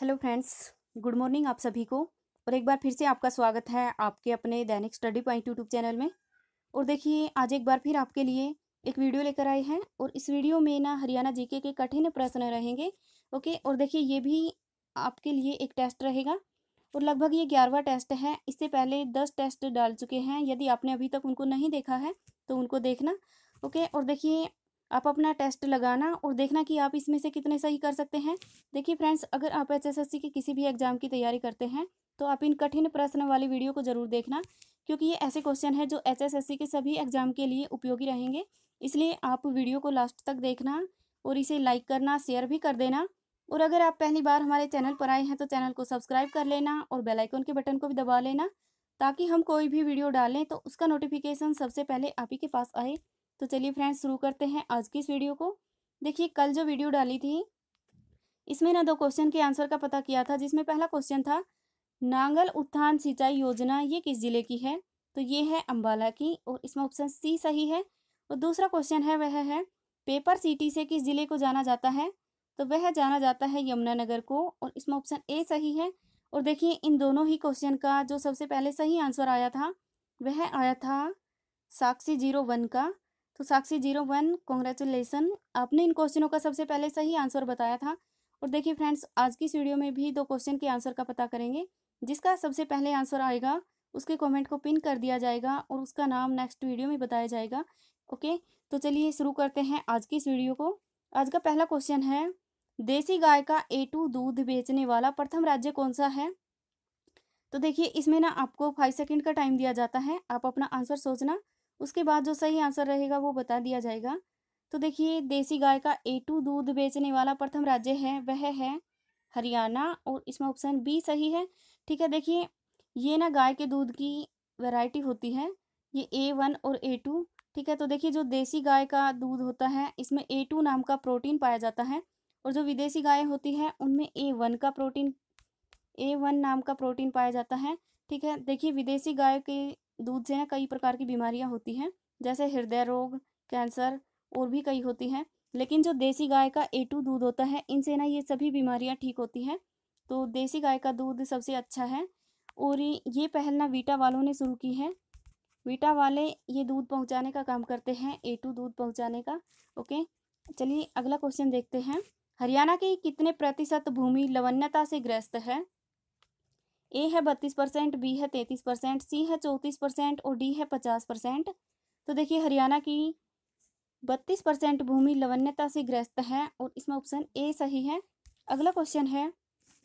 hello friends good morning आप सभी को और एक बार फिर से आपका स्वागत है आपके अपने दैनिक स्टडी पॉइंट यूट्यूब चैनल में और देखिए आज एक बार फिर आपके लिए एक वीडियो लेकर आए हैं और इस वीडियो में ना हरियाणा जीके के कठिन प्रश्न रहेंगे ओके और देखिए ये भी आपके लिए एक टेस्ट रहेगा और लगभग ये ग्यारहवा टेस्ट है इससे पहले दस टेस्ट डाल चुके हैं यदि आपने अभी तक उनको नहीं देखा है तो उनको देखना ओके और देखिए आप अपना टेस्ट लगाना और देखना कि आप इसमें से कितने सही कर सकते हैं देखिए फ्रेंड्स अगर आप एचएसएससी के किसी भी एग्ज़ाम की तैयारी करते हैं तो आप इन कठिन प्रश्न वाली वीडियो को ज़रूर देखना क्योंकि ये ऐसे क्वेश्चन है जो एचएसएससी के सभी एग्ज़ाम के लिए उपयोगी रहेंगे इसलिए आप वीडियो को लास्ट तक देखना और इसे लाइक करना शेयर भी कर देना और अगर आप पहली बार हमारे चैनल पर आए हैं तो चैनल को सब्सक्राइब कर लेना और बेल आइकन के बटन को भी दबा लेना ताकि हम कोई भी वीडियो डालें तो उसका नोटिफिकेशन सबसे पहले आप ही के पास आए तो चलिए फ्रेंड्स शुरू करते हैं आज की इस वीडियो को देखिए कल जो वीडियो डाली थी इसमें ना दो क्वेश्चन के आंसर का पता किया था जिसमें पहला क्वेश्चन था नांगल उत्थान सिंचाई योजना ये किस जिले की है तो ये है अम्बाला की और इसमें ऑप्शन सी सही है और दूसरा क्वेश्चन है वह है पेपर सिटी से किस जिले को जाना जाता है तो वह जाना जाता है यमुनानगर को और इसमें ऑप्शन ए सही है और देखिए इन दोनों ही क्वेश्चन का जो सबसे पहले सही आंसर आया था वह आया था साक्षी जीरो वन का तो साक्षी जीरो वन कॉन्ग्रेचुलेसन आपने इन क्वेश्चनों का सबसे पहले सही आंसर बताया था और देखिए फ्रेंड्स आज की इस वीडियो में भी दो क्वेश्चन के आंसर का पता करेंगे जिसका सबसे पहले आंसर आएगा उसके कमेंट को पिन कर दिया जाएगा और उसका नाम नेक्स्ट वीडियो में बताया जाएगा ओके तो चलिए शुरू करते हैं आज की इस वीडियो को आज का पहला क्वेश्चन है देसी गाय का ए टू दूध बेचने वाला प्रथम राज्य कौन सा है तो देखिए इसमें ना आपको फाइव सेकेंड का टाइम दिया जाता है आप अपना आंसर सोचना उसके बाद जो सही आंसर रहेगा वो बता दिया जाएगा तो देखिए देसी गाय का ए टू दूध बेचने वाला प्रथम राज्य है वह है हरियाणा और इसमें ऑप्शन बी सही है ठीक है देखिए ये ना गाय के दूध की वैरायटी होती है ये ए वन और ए टू ठीक है तो देखिए जो देसी गाय का दूध होता है इसमें ए टू नाम का प्रोटीन पाया जाता है और जो विदेशी गाय होती है उनमें ए वन का प्रोटीन ए वन नाम का प्रोटीन पाया जाता है ठीक है देखिए विदेशी गाय के दूध से ना कई प्रकार की बीमारियां होती हैं जैसे हृदय रोग कैंसर और भी कई होती हैं लेकिन जो देसी गाय का ए टू दूध होता है इनसे ना ये सभी बीमारियां ठीक होती हैं तो देसी गाय का दूध सबसे अच्छा है और ये पहल ना वीटा वालों ने शुरू की है वीटा वाले ये दूध पहुंचाने का काम करते हैं ए टू दूध पहुंचाने का ओके चलिए अगला क्वेश्चन देखते हैं हरियाणा की कितने प्रतिशत भूमि लवन्यता से ग्रस्त है ए है बत्तीस परसेंट बी है तैंतीस परसेंट सी है चौंतीस परसेंट और डी है पचास परसेंट तो देखिए हरियाणा की बत्तीस परसेंट भूमि लवण्यता से ग्रस्त है और इसमें ऑप्शन ए सही है अगला क्वेश्चन है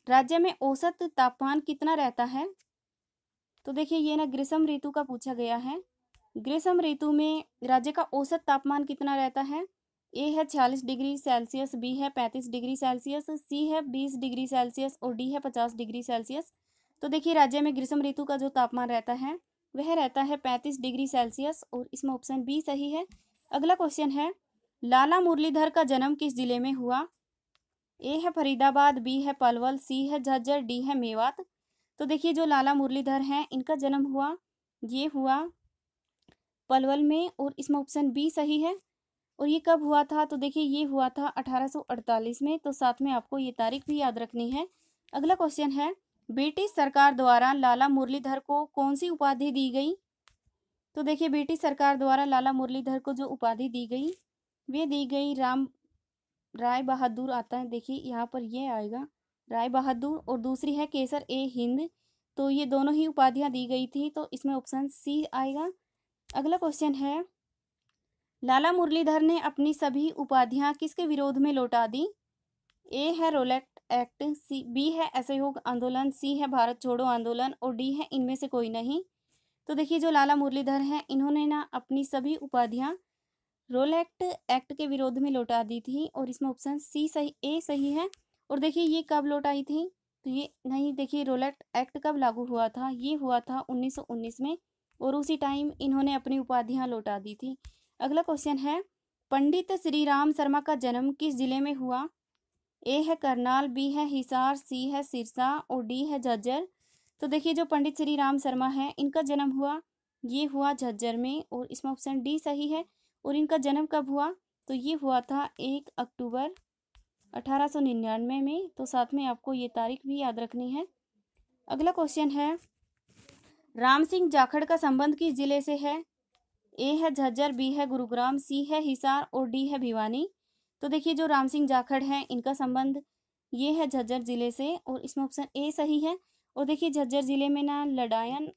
राज्य में औसत तापमान कितना रहता है तो देखिए ये ना ग्रीष्म ऋतु का पूछा गया है ग्रीष्म ऋतु में राज्य का औसत तापमान कितना रहता है ए है छियालीस डिग्री सेल्सियस बी है पैंतीस डिग्री सेल्सियस सी है बीस डिग्री सेल्सियस और डी है पचास डिग्री सेल्सियस तो देखिए राज्य में ग्रीष्म ऋतु का जो तापमान रहता है वह रहता है पैंतीस डिग्री सेल्सियस और इसमें ऑप्शन बी सही है अगला क्वेश्चन है लाला मुरलीधर का जन्म किस जिले में हुआ ए है फरीदाबाद बी है पलवल सी है झज्जर डी है मेवात तो देखिए जो लाला मुरलीधर हैं इनका जन्म हुआ ये हुआ पलवल में और इसमें ऑप्शन बी सही है और ये कब हुआ था तो देखिए ये हुआ था 1848 में तो साथ में आपको ये तारीख भी याद रखनी है अगला क्वेश्चन है ब्रिटिश सरकार द्वारा लाला मुरलीधर को कौन सी उपाधि दी गई तो देखिए ब्रिटिश सरकार द्वारा लाला मुरलीधर को जो उपाधि दी गई वे दी गई राम राय बहादुर आता है देखिए यहाँ पर ये आएगा राय बहादुर और दूसरी है केसर ए हिंद तो ये दोनों ही उपाधियाँ दी गई थी तो इसमें ऑप्शन सी आएगा अगला क्वेश्चन है लाला मुरलीधर ने अपनी सभी उपाधियाँ किसके विरोध में लौटा दी ए है रोलेट एक्ट सी बी है असहयोग आंदोलन सी है भारत छोड़ो आंदोलन और डी है इनमें से कोई नहीं तो देखिए जो लाला मुरलीधर हैं इन्होंने ना अपनी सभी उपाधियाँ रोल एक्ट एक्ट के विरोध में लौटा दी थी और इसमें ऑप्शन सी सही ए सही है और देखिए ये कब लौटाई थी तो ये नहीं देखिए रोल एक्ट एक्ट कब लागू हुआ था ये हुआ था 1919 में और उसी टाइम इन्होंने अपनी उपाधियाँ लौटा दी थी अगला क्वेश्चन है पंडित श्री राम शर्मा का जन्म किस जिले में हुआ ए है करनाल बी है हिसार सी है सिरसा और डी है झज्जर तो देखिए जो पंडित श्री राम शर्मा है इनका जन्म हुआ ये हुआ झज्जर में और इसमें ऑप्शन डी सही है और इनका जन्म कब हुआ तो ये हुआ था एक अक्टूबर अठारह निन्यानवे में तो साथ में आपको ये तारीख भी याद रखनी है अगला क्वेश्चन है राम सिंह जाखड़ का संबंध किस जिले से है ए है झज्जर बी है गुरुग्राम सी है हिसार और डी है भिवानी तो देखिए जो राम सिंह जाखड़ हैं इनका संबंध ये है झज्जर ज़िले से और इसमें ऑप्शन ए सही है और देखिए झज्जर ज़िले में ना लडायन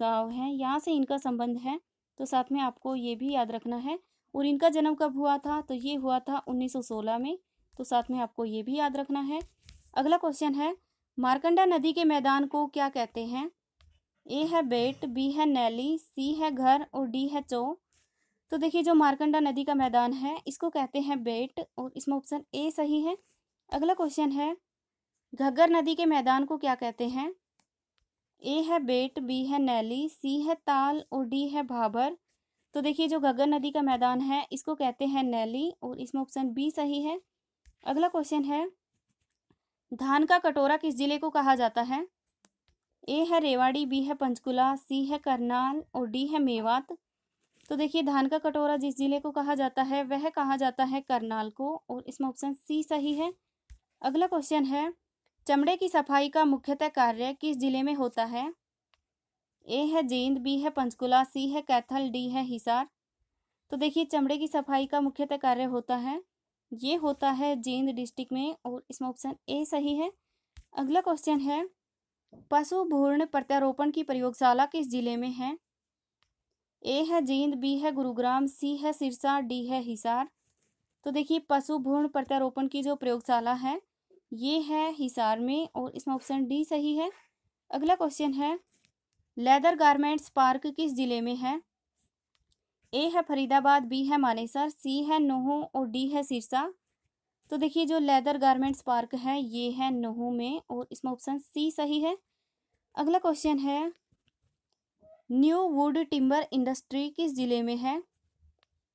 गांव है यहाँ से इनका संबंध है तो साथ में आपको ये भी याद रखना है और इनका जन्म कब हुआ था तो ये हुआ था 1916 में तो साथ में आपको ये भी याद रखना है अगला क्वेश्चन है मारकंडा नदी के मैदान को क्या कहते हैं ए है बेट बी है नैली सी है घर और डी है चो तो देखिए जो मारकंडा नदी का मैदान है इसको कहते हैं बेट और इसमें ऑप्शन ए सही है अगला क्वेश्चन है घग्गर नदी के मैदान को क्या कहते हैं ए है बेट बी है नैली सी है ताल और डी है भाबर तो देखिए जो घग्गर नदी का मैदान है इसको कहते हैं नैली और इसमें ऑप्शन बी सही है अगला क्वेश्चन है धान का कटोरा किस जिले को कहा जाता है ए है रेवाड़ी बी है पंचकुला सी है करनाल और डी है मेवात तो देखिए धान का कटोरा जिस जिले को कहा जाता है वह कहा जाता है करनाल को और इसमें ऑप्शन सी सही है अगला क्वेश्चन है चमड़े की सफाई का मुख्यतः कार्य किस जिले में होता है ए है जींद बी है पंचकुला सी है कैथल डी है हिसार तो देखिए चमड़े की सफाई का मुख्यतः कार्य होता है ये होता है जींद डिस्ट्रिक्ट में और इसमें ऑप्शन ए सही है अगला क्वेश्चन है पशु भूर्ण प्रत्यारोपण की प्रयोगशाला किस जिले में है ए है जींद बी है गुरुग्राम सी है सिरसा डी है हिसार तो देखिए पशु भ्रूण प्रत्यारोपण की जो प्रयोगशाला है ये है हिसार में और इसमें ऑप्शन डी सही है अगला क्वेश्चन है लेदर गारमेंट्स पार्क किस ज़िले में है ए है फरीदाबाद बी है मानेसर सी है नोहो और डी है सिरसा तो देखिए जो लेदर गारमेंट्स पार्क है ये है नोहो में और इसमें ऑप्शन सी सही है अगला क्वेश्चन है न्यू वुड टिम्बर इंडस्ट्री किस ज़िले में है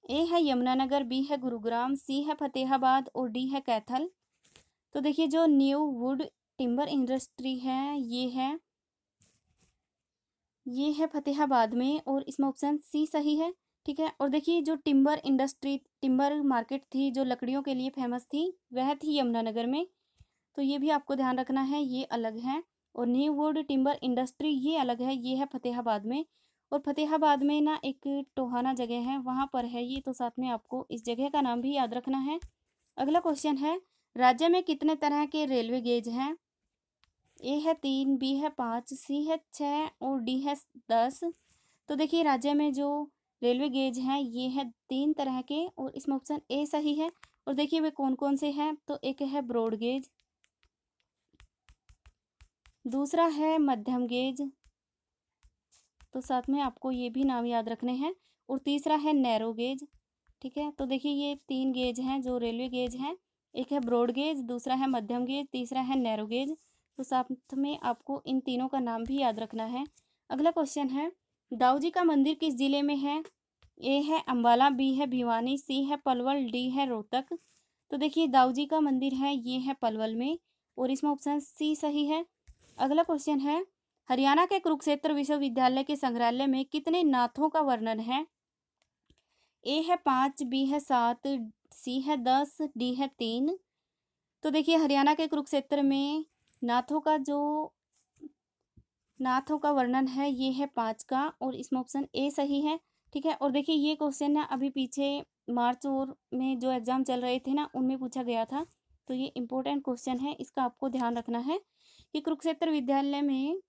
ए है यमुनानगर बी है गुरुग्राम सी है फतेहाबाद और डी है कैथल तो देखिए जो न्यू वुड टिम्बर इंडस्ट्री है ये है ये है फतेहाबाद में और इसमें ऑप्शन सी सही है ठीक है और देखिए जो टिम्बर इंडस्ट्री टिम्बर मार्केट थी जो लकड़ियों के लिए फेमस थी वह थी यमुनानगर में तो ये भी आपको ध्यान रखना है ये अलग है और न्यू वर्ल्ड टिम्बर इंडस्ट्री ये अलग है ये है फतेहाबाद में और फतेहाबाद में ना एक टोहाना जगह है वहाँ पर है ये तो साथ में आपको इस जगह का नाम भी याद रखना है अगला क्वेश्चन है राज्य में कितने तरह के रेलवे गेज हैं ए है तीन बी है पाँच सी है छः और डी है दस तो देखिए राज्य में जो रेलवे गेज हैं ये है तीन तरह के और इसमें ऑप्शन ए सही है और देखिए वे कौन कौन से हैं तो एक है ब्रॉड गेज दूसरा है मध्यम गेज तो साथ में आपको ये भी नाम याद रखने हैं और तीसरा है नैरो गेज ठीक है तो देखिए ये तीन गेज हैं जो रेलवे गेज हैं एक है ब्रॉड गेज दूसरा है मध्यम गेज तीसरा है नैरो गेज तो साथ में आपको इन तीनों का नाम भी याद रखना है अगला क्वेश्चन है दाऊजी का मंदिर किस जिले में है ए है अम्बाला बी है भिवानी सी है पलवल डी है रोहतक तो देखिए दाऊजी का मंदिर है ये है पलवल में और इसमें ऑप्शन सी सही है अगला क्वेश्चन है हरियाणा के कुरुक्षेत्र विश्वविद्यालय के संग्रहालय में कितने नाथों का वर्णन है ए है पाँच बी है सात सी है दस डी है तीन तो देखिए हरियाणा के कुरुक्षेत्र में नाथों का जो नाथों का वर्णन है ये है पाँच का और इसमें ऑप्शन ए सही है ठीक है और देखिए ये क्वेश्चन ना अभी पीछे मार्च और में जो एग्ज़ाम चल रहे थे ना उनमें पूछा गया था तो ये इम्पोर्टेंट क्वेश्चन है इसका आपको ध्यान रखना है कि कुरुक्षेत्र विद्यालय में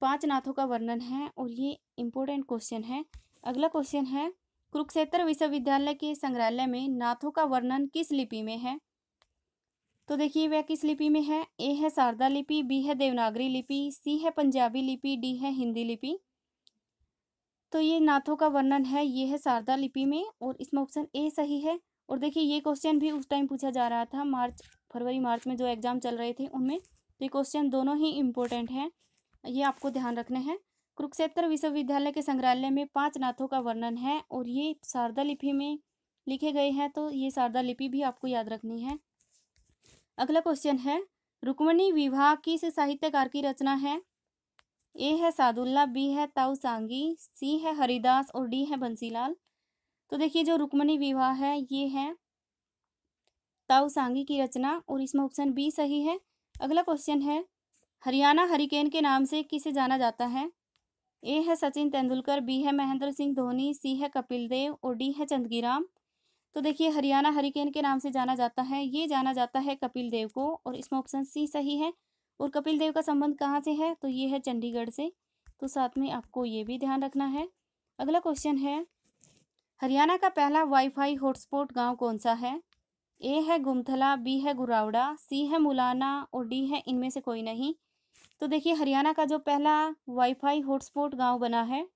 पांच नाथों का वर्णन है और ये इम्पोर्टेंट क्वेश्चन है अगला क्वेश्चन है कुरुक्षेत्र विश्वविद्यालय के संग्रहालय में नाथों का वर्णन किस लिपि में है तो देखिए वह किस लिपि में है ए है शारदा लिपि बी है देवनागरी लिपि सी है पंजाबी लिपि डी है हिंदी लिपि तो ये नाथों का वर्णन है ये है शारदा लिपि में और इसमें ऑप्शन ए सही है और देखिए ये क्वेश्चन भी उस टाइम पूछा जा रहा था मार्च फरवरी मार्च में जो एग्ज़ाम चल रहे थे उनमें ये क्वेश्चन दोनों ही इम्पोर्टेंट हैं ये आपको ध्यान रखने हैं कुरुक्षेत्र विश्वविद्यालय के संग्रहालय में पांच नाथों का वर्णन है और ये शारदा लिपि में लिखे गए हैं तो ये शारदा लिपि भी आपको याद रखनी है अगला क्वेश्चन है रुक्मणी विवाह किस साहित्यकार की रचना है ए है सादुल्ला बी है ताऊ सांगी सी है हरिदास और डी है बंसीलाल तो देखिए जो रुक्मणी विवाह है ये है ताऊ सांगी की रचना और इसमें ऑप्शन बी सही है अगला क्वेश्चन है हरियाणा हरिकेन के नाम से किसे जाना जाता है ए है सचिन तेंदुलकर बी है महेंद्र सिंह धोनी सी है कपिल देव और डी है चंदगीराम तो देखिए हरियाणा हरिकेन के नाम से जाना जाता है ये जाना जाता है कपिल देव को और इसमें ऑप्शन सी सही है और कपिल देव का संबंध कहाँ से है तो ये है चंडीगढ़ से तो साथ में आपको ये भी ध्यान रखना है अगला क्वेश्चन है हरियाणा का पहला वाईफाई हॉटस्पॉट गांव कौन सा है ए है गुमथला बी है गुरावड़ा सी है मुलाना और डी है इनमें से कोई नहीं तो देखिए हरियाणा का जो पहला वाईफाई हॉटस्पॉट गांव बना है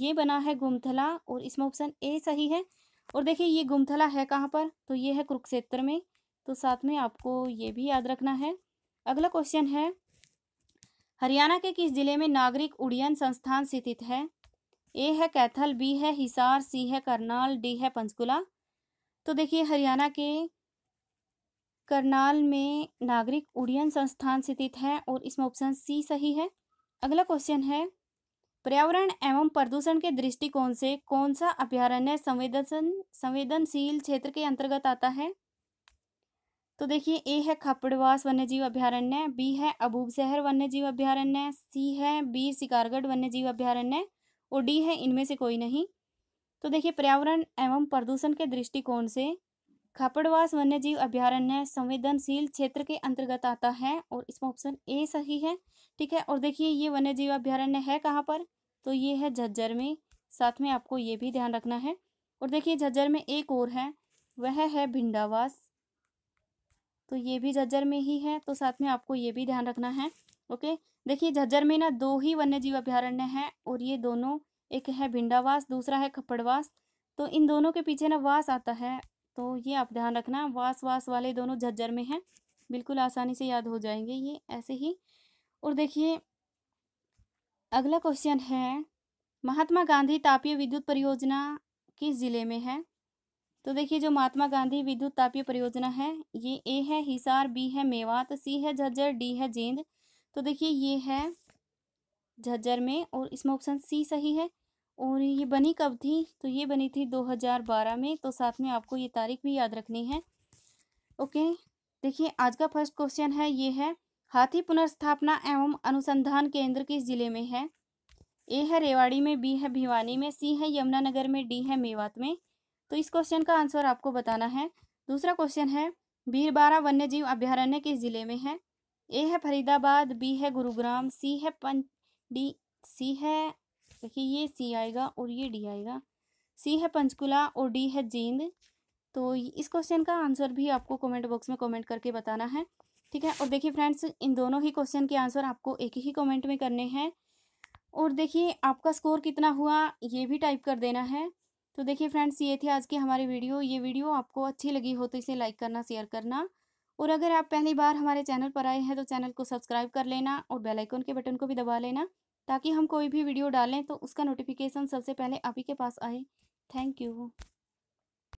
ये बना है गुमथला और इसमें ऑप्शन ए सही है और देखिए ये गुमथला है कहाँ पर तो ये है कुरुक्षेत्र में तो साथ में आपको ये भी याद रखना है अगला क्वेश्चन है हरियाणा के किस जिले में नागरिक उड्डयन संस्थान स्थित है ए है कैथल बी है हिसार सी है करनाल डी है पंचकुला तो देखिए हरियाणा के करनाल में नागरिक उड्डयन संस्थान स्थित है और इसमें ऑप्शन सी सही है अगला क्वेश्चन है पर्यावरण एवं प्रदूषण के दृष्टिकोण से कौन सा अभ्यारण्य संवेदन संवेदनशील क्षेत्र के अंतर्गत आता है तो देखिए ए है खापड़वास वन्यजीव अभ्यारण्य बी है अबूब शहर वन्यजीव अभ्यारण्य सी है बीर शिकारगढ़ वन्यजीव अभ्यारण्य और डी है इनमें से कोई नहीं तो देखिए पर्यावरण एवं प्रदूषण के दृष्टिकोण से खापड़वास वन्यजीव अभ्यारण्य संवेदनशील क्षेत्र के अंतर्गत आता है और इसमें ऑप्शन ए सही है ठीक है और देखिए ये वन्यजीव अभ्यारण्य है कहाँ पर तो ये है झज्जर में साथ में आपको ये भी ध्यान रखना है और देखिए झज्जर में एक और है वह है भिंडावास तो ये भी झज्जर में ही है तो साथ में आपको ये भी ध्यान रखना है ओके देखिए झज्जर में ना दो ही वन्यजीव अभ्यारण्य हैं और ये दोनों एक है भिंडावास दूसरा है खपड़वास तो इन दोनों के पीछे ना वास आता है तो ये आप ध्यान रखना वास वास वाले दोनों झज्जर में हैं बिल्कुल आसानी से याद हो जाएंगे ये ऐसे ही और देखिए अगला क्वेश्चन है महात्मा गांधी तापीय विद्युत परियोजना किस ज़िले में है तो देखिए जो महात्मा गांधी विद्युत तापीय परियोजना है ये ए है हिसार बी है मेवात सी है झज्जर डी है जेंद तो देखिए ये है झज्जर में और इसमें ऑप्शन सी सही है और ये बनी कब थी तो ये बनी थी 2012 में तो साथ में आपको ये तारीख भी याद रखनी है ओके देखिए आज का फर्स्ट क्वेश्चन है ये है हाथी पुनर्स्थापना एवं अनुसंधान केंद्र किस जिले में है ए है रेवाड़ी में बी है भिवानी में सी है यमुनानगर में डी है मेवात में तो इस क्वेश्चन का आंसर आपको बताना है दूसरा क्वेश्चन है बीरबारा वन्य जीव अभ्यारण्य किस जिले में है ए है फरीदाबाद बी है गुरुग्राम सी है पं डी सी है सके ये सी आएगा और ये डी आएगा सी है पंचकुला और डी है जींद तो इस क्वेश्चन का आंसर भी आपको कमेंट बॉक्स में कमेंट करके बताना है ठीक है और देखिए फ्रेंड्स इन दोनों ही क्वेश्चन के आंसर आपको एक ही कमेंट में करने हैं और देखिए आपका स्कोर कितना हुआ ये भी टाइप कर देना है तो देखिए फ्रेंड्स ये थी आज की हमारी वीडियो ये वीडियो आपको अच्छी लगी हो तो इसे लाइक करना शेयर करना और अगर आप पहली बार हमारे चैनल पर आए हैं तो चैनल को सब्सक्राइब कर लेना और बेल आइकन के बटन को भी दबा लेना ताकि हम कोई भी वीडियो डालें तो उसका नोटिफिकेशन सबसे पहले आप ही के पास आए थैंक यू